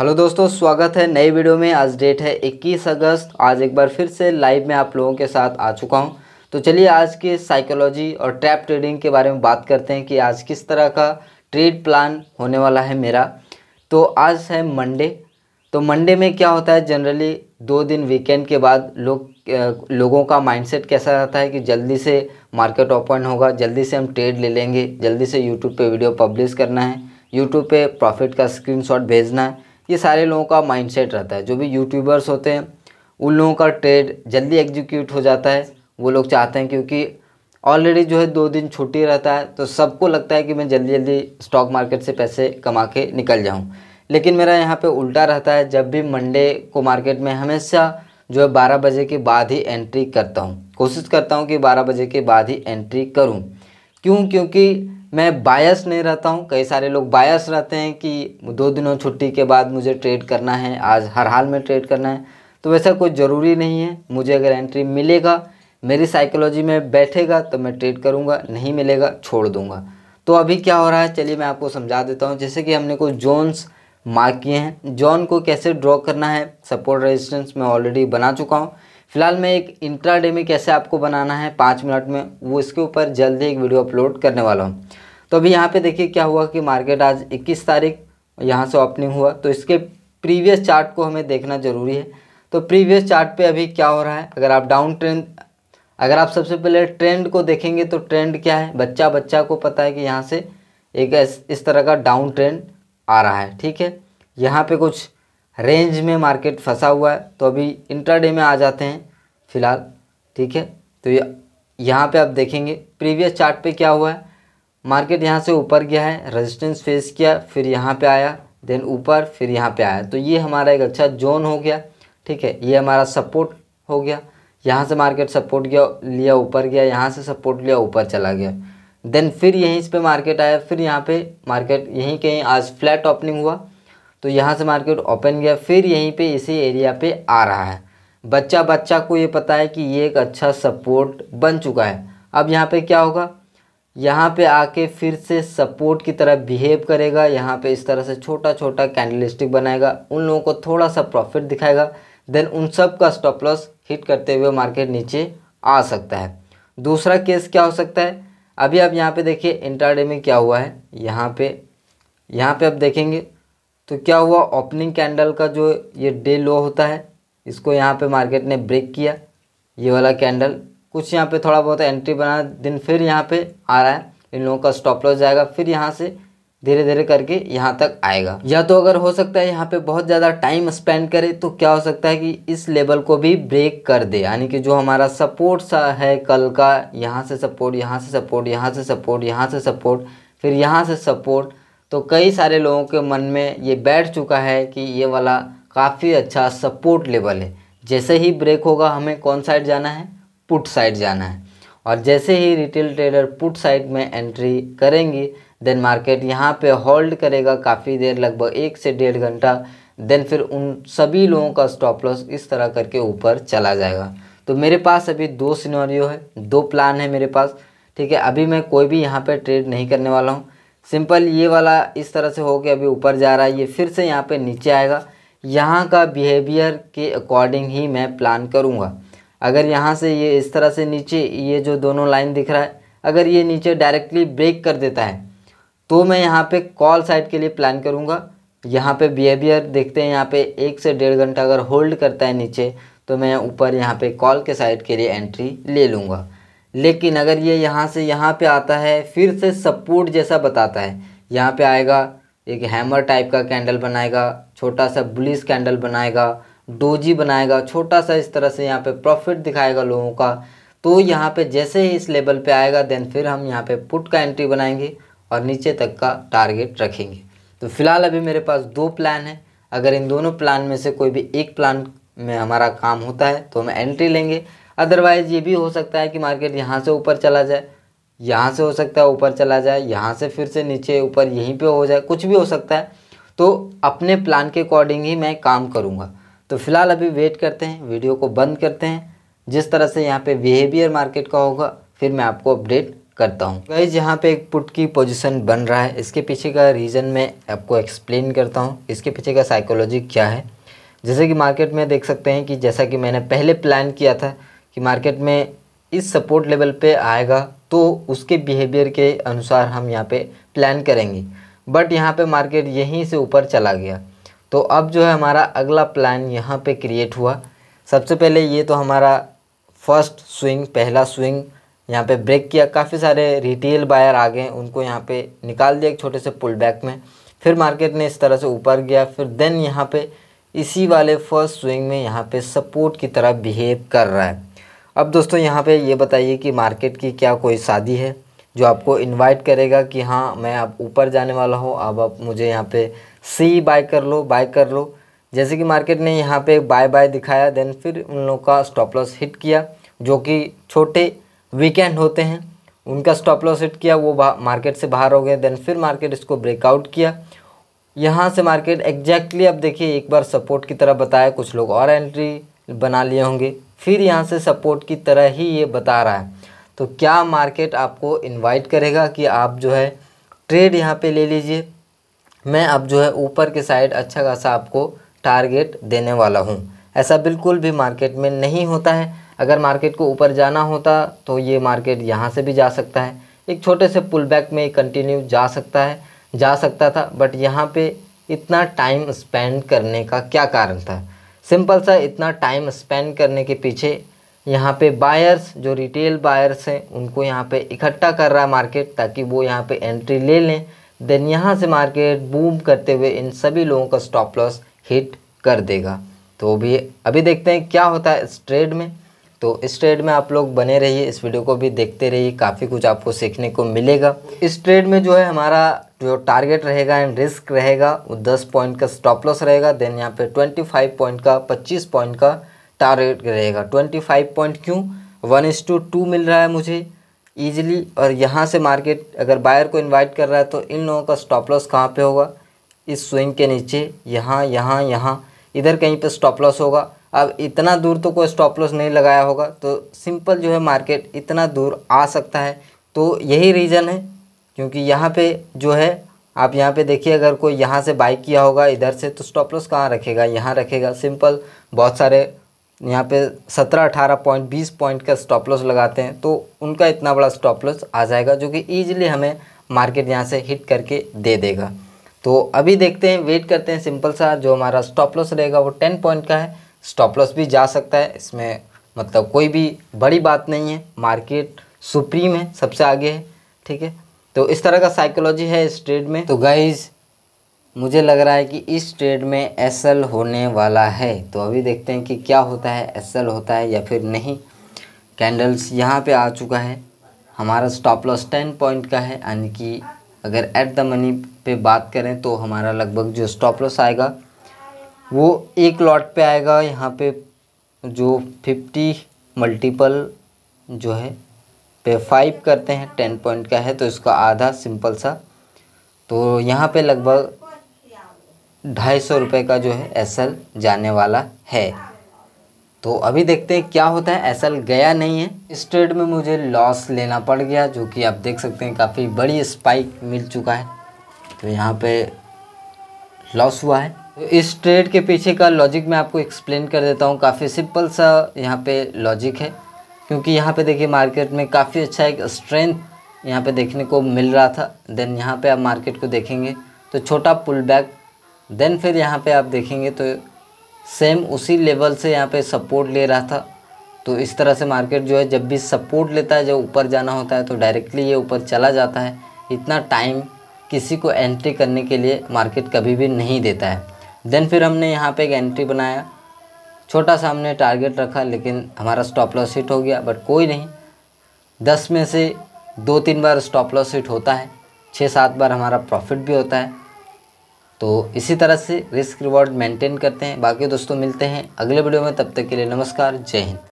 hello दोस्तों स्वागत है नई वीडियो में आज डेट है 21 अगस्त आज एक बार फिर से लाइव में आप लोगों के साथ आ चुका हूं तो चलिए आज के साइकोलॉजी और ट्रैप ट्रेडिंग के बारे में बात करते हैं कि आज किस तरह का ट्रेड प्लान होने वाला है मेरा तो आज है मंडे तो मंडे में क्या होता है जनरली दो दिन वीकेंड के बाद लोग लोगों का माइंडसेट कैसा रहता है कि जल्दी से मार्केट ओपन होगा जल्दी से हम ट्रेड ले लेंगे जल्दी से यूट्यूब पे वीडियो पब्लिश करना है यूट्यूब पे प्रॉफिट का स्क्रीनशॉट भेजना है ये सारे लोगों का माइंडसेट रहता है जो भी यूट्यूबर्स होते हैं उन लोगों का ट्रेड जल्दी एग्जीक्यूट हो जाता है वो लोग चाहते हैं क्योंकि ऑलरेडी जो है दो दिन छुट्टी रहता है तो सबको लगता है कि मैं जल्दी जल्दी स्टॉक मार्केट से पैसे कमा के निकल जाऊँ लेकिन मेरा यहाँ पे उल्टा रहता है जब भी मंडे को मार्केट में हमेशा जो है बारह बजे के बाद ही एंट्री करता हूँ कोशिश करता हूँ कि बारह बजे के बाद ही एंट्री करूँ क्यों क्योंकि मैं बायस नहीं रहता हूँ कई सारे लोग बायस रहते हैं कि दो दिनों छुट्टी के बाद मुझे ट्रेड करना है आज हर हाल में ट्रेड करना है तो वैसा कोई ज़रूरी नहीं है मुझे अगर एंट्री मिलेगा मेरी साइकोलॉजी में बैठेगा तो मैं ट्रेड करूँगा नहीं मिलेगा छोड़ दूँगा तो अभी क्या हो रहा है चलिए मैं आपको समझा देता हूँ जैसे कि हमने कुछ जोन्स मार्क किए हैं जॉन को कैसे ड्रॉ करना है सपोर्ट रजिस्टेंस मैं ऑलरेडी बना चुका हूँ फिलहाल मैं एक डे में कैसे आपको बनाना है पाँच मिनट में वो इसके ऊपर जल्दी एक वीडियो अपलोड करने वाला हूँ तो अभी यहाँ पे देखिए क्या हुआ कि मार्केट आज 21 तारीख यहाँ से ओपनिंग हुआ तो इसके प्रीवियस चार्ट को हमें देखना ज़रूरी है तो प्रीवियस चार्ट पे अभी क्या हो रहा है अगर आप डाउन ट्रेंड अगर आप सबसे पहले ट्रेंड को देखेंगे तो ट्रेंड क्या है बच्चा बच्चा को पता है कि यहाँ से एक इस तरह का डाउन ट्रेंड आ रहा है ठीक है यहाँ पर कुछ रेंज में मार्केट फंसा हुआ है तो अभी इंट्राडे में आ जाते हैं फिलहाल ठीक है तो यहाँ पे आप देखेंगे प्रीवियस चार्ट पे क्या हुआ है मार्केट यहाँ से ऊपर गया है रेजिस्टेंस फेस किया फिर यहाँ पे आया देन ऊपर फिर यहाँ पे आया तो ये हमारा एक अच्छा जोन हो गया ठीक है ये हमारा सपोर्ट हो गया यहाँ से मार्केट सपोर्ट गया लिया ऊपर गया यहाँ से सपोर्ट लिया ऊपर चला गया देन फिर यहीं इस पर मार्केट आया फिर यहाँ पर मार्केट यहीं कहीं आज फ्लैट ओपनिंग हुआ तो यहाँ से मार्केट ओपन गया फिर यहीं पे इसी एरिया पे आ रहा है बच्चा बच्चा को ये पता है कि ये एक अच्छा सपोर्ट बन चुका है अब यहाँ पे क्या होगा यहाँ पे आके फिर से सपोर्ट की तरह बिहेव करेगा यहाँ पे इस तरह से छोटा छोटा कैंडल बनाएगा उन लोगों को थोड़ा सा प्रॉफिट दिखाएगा देन उन सब का स्टॉप लॉस हिट करते हुए मार्केट नीचे आ सकता है दूसरा केस क्या हो सकता है अभी आप यहाँ पे देखिए इंटरडे में क्या हुआ है यहाँ पे यहाँ पे आप देखेंगे तो क्या हुआ ओपनिंग कैंडल का जो ये डे लो होता है इसको यहाँ पे मार्केट ने ब्रेक किया ये वाला कैंडल कुछ यहाँ पे थोड़ा बहुत एंट्री बना दिन फिर यहाँ पे आ रहा है इन लोगों का स्टॉप लॉस जाएगा फिर यहाँ से धीरे धीरे करके यहाँ तक आएगा या तो अगर हो सकता है यहाँ पे बहुत ज़्यादा टाइम स्पेंड करे तो क्या हो सकता है कि इस लेवल को भी ब्रेक कर दे यानी कि जो हमारा सपोर्ट सा है कल का यहाँ से सपोर्ट यहाँ से सपोर्ट यहाँ से सपोर्ट यहाँ से सपोर्ट फिर यहाँ से सपोर्ट तो कई सारे लोगों के मन में ये बैठ चुका है कि ये वाला काफ़ी अच्छा सपोर्ट लेवल है जैसे ही ब्रेक होगा हमें कौन साइड जाना है पुट साइड जाना है और जैसे ही रिटेल ट्रेडर पुट साइड में एंट्री करेंगी देन मार्केट यहाँ पे होल्ड करेगा काफ़ी देर लगभग एक से डेढ़ घंटा देन फिर उन सभी लोगों का स्टॉप लॉस इस तरह करके ऊपर चला जाएगा तो मेरे पास अभी दो सिनेरियो है दो प्लान है मेरे पास ठीक है अभी मैं कोई भी यहाँ पे ट्रेड नहीं करने वाला हूँ सिंपल ये वाला इस तरह से होके अभी ऊपर जा रहा है ये फिर से यहाँ पे नीचे आएगा यहाँ का बिहेवियर के अकॉर्डिंग ही मैं प्लान करूँगा अगर यहाँ से ये इस तरह से नीचे ये जो दोनों लाइन दिख रहा है अगर ये नीचे डायरेक्टली ब्रेक कर देता है तो मैं यहाँ पे कॉल साइड के लिए प्लान करूँगा यहाँ पे बिहेवियर देखते हैं यहाँ पे एक से डेढ़ घंटा अगर होल्ड करता है नीचे तो मैं ऊपर यहाँ पे कॉल के साइड के लिए एंट्री ले लूँगा लेकिन अगर ये यहाँ से यहाँ पे आता है फिर से सपोर्ट जैसा बताता है यहाँ पे आएगा एक हैमर टाइप का कैंडल बनाएगा छोटा सा ब्लिस कैंडल बनाएगा डोजी बनाएगा छोटा सा इस तरह से यहाँ पे प्रॉफिट दिखाएगा लोगों का तो यहाँ पे जैसे ही इस लेवल पे आएगा देन फिर हम यहाँ पे पुट का एंट्री बनाएंगे और नीचे तक का टारगेट रखेंगे तो फिलहाल अभी मेरे पास दो प्लान है अगर इन दोनों प्लान में से कोई भी एक प्लान में हमारा काम होता है तो हम एंट्री लेंगे अदरवाइज़ ये भी हो सकता है कि मार्केट यहाँ से ऊपर चला जाए यहाँ से हो सकता है ऊपर चला जाए यहाँ से फिर से नीचे ऊपर यहीं पे हो जाए कुछ भी हो सकता है तो अपने प्लान के अकॉर्डिंग ही मैं काम करूँगा तो फिलहाल अभी वेट करते हैं वीडियो को बंद करते हैं जिस तरह से यहाँ पे बिहेवियर मार्केट का होगा फिर मैं आपको अपडेट करता हूँ गाइज यहाँ पे एक पुट की पोजिशन बन रहा है इसके पीछे का रीज़न मैं आपको एक्सप्लेन करता हूँ इसके पीछे का साइकोलॉजी क्या है जैसे कि मार्केट में देख सकते हैं कि जैसा कि मैंने पहले प्लान किया था कि मार्केट में इस सपोर्ट लेवल पे आएगा तो उसके बिहेवियर के अनुसार हम यहाँ पे प्लान करेंगे बट यहाँ पे मार्केट यहीं से ऊपर चला गया तो अब जो है हमारा अगला प्लान यहाँ पे क्रिएट हुआ सबसे पहले ये तो हमारा फर्स्ट स्विंग पहला स्विंग यहाँ पे ब्रेक किया काफ़ी सारे रिटेल बायर आ गए उनको यहाँ पे निकाल दिया एक छोटे से पुल बैक में फिर मार्केट ने इस तरह से ऊपर गया फिर देन यहाँ पे इसी वाले फर्स्ट स्विंग में यहाँ पे सपोर्ट की तरह बिहेव कर रहा है अब दोस्तों यहाँ पे ये बताइए कि मार्केट की क्या कोई शादी है जो आपको इनवाइट करेगा कि हाँ मैं आप ऊपर जाने वाला हूँ अब आप मुझे यहाँ पे सी बाय कर लो बाय कर लो जैसे कि मार्केट ने यहाँ पे बाय बाय दिखाया देन फिर उन लोगों का स्टॉप लॉस हिट किया जो कि छोटे वीकेंड होते हैं उनका स्टॉप लॉस हिट किया वो मार्केट से बाहर हो गए देन फिर मार्केट इसको ब्रेकआउट किया यहाँ से मार्केट एग्जैक्टली अब देखिए एक बार सपोर्ट की तरह बताया कुछ लोग और एंट्री बना लिए होंगे फिर यहाँ से सपोर्ट की तरह ही ये बता रहा है तो क्या मार्केट आपको इनवाइट करेगा कि आप जो है ट्रेड यहाँ पे ले लीजिए मैं अब जो है ऊपर के साइड अच्छा खासा आपको टारगेट देने वाला हूँ ऐसा बिल्कुल भी मार्केट में नहीं होता है अगर मार्केट को ऊपर जाना होता तो ये मार्केट यहाँ से भी जा सकता है एक छोटे से पुल बैक में कंटिन्यू जा सकता है जा सकता था बट यहाँ पे इतना टाइम स्पेंड करने का क्या कारण था सिंपल सा इतना टाइम स्पेंड करने के पीछे यहाँ पे बायर्स जो रिटेल बायर्स हैं उनको यहाँ पे इकट्ठा कर रहा है मार्केट ताकि वो यहाँ पे एंट्री ले लें देन यहाँ से मार्केट बूम करते हुए इन सभी लोगों का स्टॉप लॉस हिट कर देगा तो भी अभी देखते हैं क्या होता है इस ट्रेड में तो इस ट्रेड में आप लोग बने रहिए इस वीडियो को भी देखते रहिए काफ़ी कुछ आपको सीखने को मिलेगा इस ट्रेड में जो है हमारा जो टारगेट रहेगा एंड रिस्क रहेगा वो दस पॉइंट का स्टॉप लॉस रहेगा देन यहाँ पे ट्वेंटी फाइव पॉइंट का पच्चीस पॉइंट का टारगेट रहेगा ट्वेंटी फाइव पॉइंट क्यों वन इस टू टू मिल रहा है मुझे ईजिली और यहाँ से मार्केट अगर बायर को इन्वाइट कर रहा है तो इन लोगों का स्टॉप लॉस कहाँ पर होगा इस स्विंग के नीचे यहाँ यहाँ यहाँ इधर कहीं पर स्टॉप लॉस होगा अब इतना दूर तो कोई स्टॉप लॉस नहीं लगाया होगा तो सिंपल जो है मार्केट इतना दूर आ सकता है तो यही रीज़न है क्योंकि यहाँ पे जो है आप यहाँ पे देखिए अगर कोई यहाँ से बाई किया होगा इधर से तो स्टॉप लॉस कहाँ रखेगा यहाँ रखेगा सिंपल बहुत सारे यहाँ पे सत्रह अठारह पॉइंट बीस पॉइंट का स्टॉप लॉस लगाते हैं तो उनका इतना बड़ा स्टॉप लॉस आ जाएगा जो कि ईजिली हमें मार्केट यहाँ से हिट करके दे देगा तो अभी देखते हैं वेट करते हैं सिंपल सा जो हमारा स्टॉप लॉस रहेगा वो टेन पॉइंट का है स्टॉप लॉस भी जा सकता है इसमें मतलब कोई भी बड़ी बात नहीं है मार्केट सुप्रीम है सबसे आगे है ठीक है तो इस तरह का साइकोलॉजी है इस ट्रेड में तो गाइज़ मुझे लग रहा है कि इस ट्रेड में एस होने वाला है तो अभी देखते हैं कि क्या होता है एस होता है या फिर नहीं कैंडल्स यहाँ पे आ चुका है हमारा स्टॉप लॉस टेन पॉइंट का है यानी कि अगर एट द मनी पे बात करें तो हमारा लगभग जो स्टॉप लॉस आएगा वो एक लॉट पे आएगा यहाँ पे जो फिफ्टी मल्टीपल जो है पे फाइव करते हैं टेन पॉइंट का है तो इसका आधा सिंपल सा तो यहाँ पे लगभग ढाई सौ रुपये का जो है एसएल जाने वाला है तो अभी देखते हैं क्या होता है एसएल गया नहीं है इस ट्रेड में मुझे लॉस लेना पड़ गया जो कि आप देख सकते हैं काफ़ी बड़ी स्पाइक मिल चुका है तो यहाँ पे लॉस हुआ है इस ट्रेड के पीछे का लॉजिक मैं आपको एक्सप्लेन कर देता हूँ काफ़ी सिंपल सा यहाँ पे लॉजिक है क्योंकि यहाँ पे देखिए मार्केट में काफ़ी अच्छा एक स्ट्रेंथ यहाँ पे देखने को मिल रहा था देन यहाँ पे आप मार्केट को देखेंगे तो छोटा पुल बैक देन फिर यहाँ पे आप देखेंगे तो सेम उसी लेवल से यहाँ पे सपोर्ट ले रहा था तो इस तरह से मार्केट जो है जब भी सपोर्ट लेता है जब ऊपर जाना होता है तो डायरेक्टली ये ऊपर चला जाता है इतना टाइम किसी को एंट्री करने के लिए मार्केट कभी भी नहीं देता है देन फिर हमने यहाँ पे एक एंट्री बनाया छोटा सा हमने टारगेट रखा लेकिन हमारा स्टॉप लॉस हिट हो गया बट कोई नहीं दस में से दो तीन बार स्टॉप लॉस हिट होता है छः सात बार हमारा प्रॉफिट भी होता है तो इसी तरह से रिस्क रिवॉर्ड मेंटेन करते हैं बाकी दोस्तों मिलते हैं अगले वीडियो में तब तक के लिए नमस्कार जय हिंद